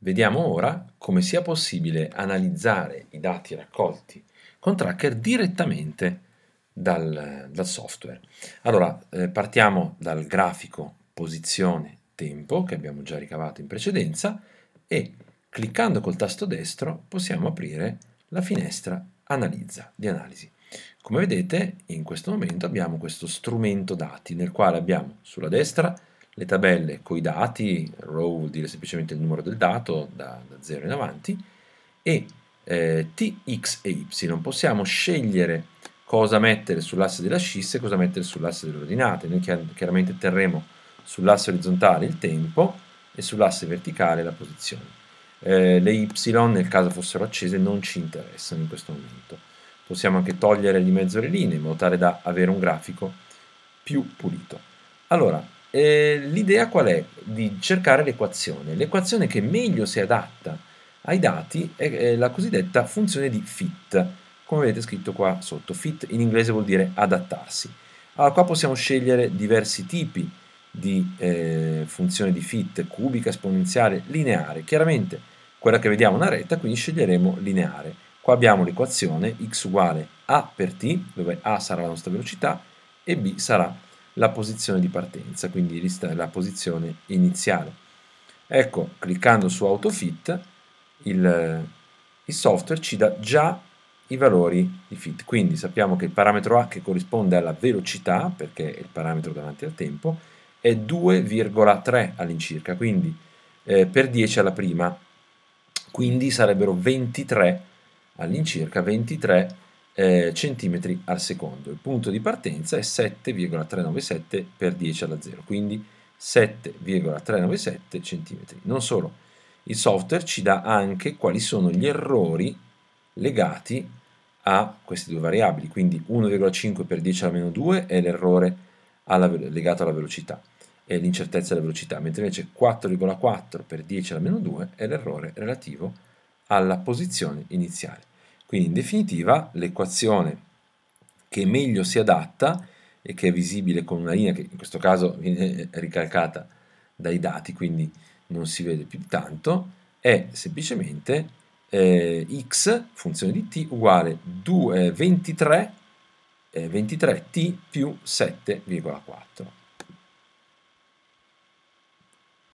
Vediamo ora come sia possibile analizzare i dati raccolti con Tracker direttamente dal, dal software. Allora, eh, partiamo dal grafico posizione tempo che abbiamo già ricavato in precedenza e cliccando col tasto destro possiamo aprire la finestra analizza di analisi. Come vedete in questo momento abbiamo questo strumento dati nel quale abbiamo sulla destra le tabelle con i dati, row vuol dire semplicemente il numero del dato da, da 0 in avanti, e eh, t, x e y. Possiamo scegliere cosa mettere sull'asse della scissa e cosa mettere sull'asse delle ordinate. Noi chiaramente terremo sull'asse orizzontale il tempo e sull'asse verticale la posizione. Eh, le y, nel caso fossero accese, non ci interessano in questo momento. Possiamo anche togliere di mezzo le linee in modo tale da avere un grafico più pulito. Allora, eh, l'idea qual è? Di cercare l'equazione. L'equazione che meglio si adatta ai dati è la cosiddetta funzione di fit, come vedete scritto qua sotto. Fit in inglese vuol dire adattarsi. Allora qua possiamo scegliere diversi tipi di eh, funzione di fit, cubica, esponenziale, lineare. Chiaramente quella che vediamo è una retta, quindi sceglieremo lineare. Qua abbiamo l'equazione x uguale a per t, dove a sarà la nostra velocità e b sarà la la posizione di partenza, quindi la posizione iniziale. Ecco, cliccando su AutoFit, il, il software ci dà già i valori di fit. Quindi sappiamo che il parametro H che corrisponde alla velocità, perché è il parametro davanti al tempo, è 2,3 all'incirca, quindi eh, per 10 alla prima, quindi sarebbero 23 all'incirca, 23 eh, centimetri al secondo. Il punto di partenza è 7,397 per 10 alla 0, quindi 7,397 centimetri. Non solo, il software ci dà anche quali sono gli errori legati a queste due variabili, quindi 1,5 per 10 alla meno 2 è l'errore legato alla velocità e l'incertezza della velocità, mentre invece 4,4 per 10 alla meno 2 è l'errore relativo alla posizione iniziale. Quindi in definitiva l'equazione che meglio si adatta e che è visibile con una linea che in questo caso viene eh, ricalcata dai dati, quindi non si vede più tanto, è semplicemente eh, x, funzione di t, uguale 2, eh, 23, eh, 23t più 7,4.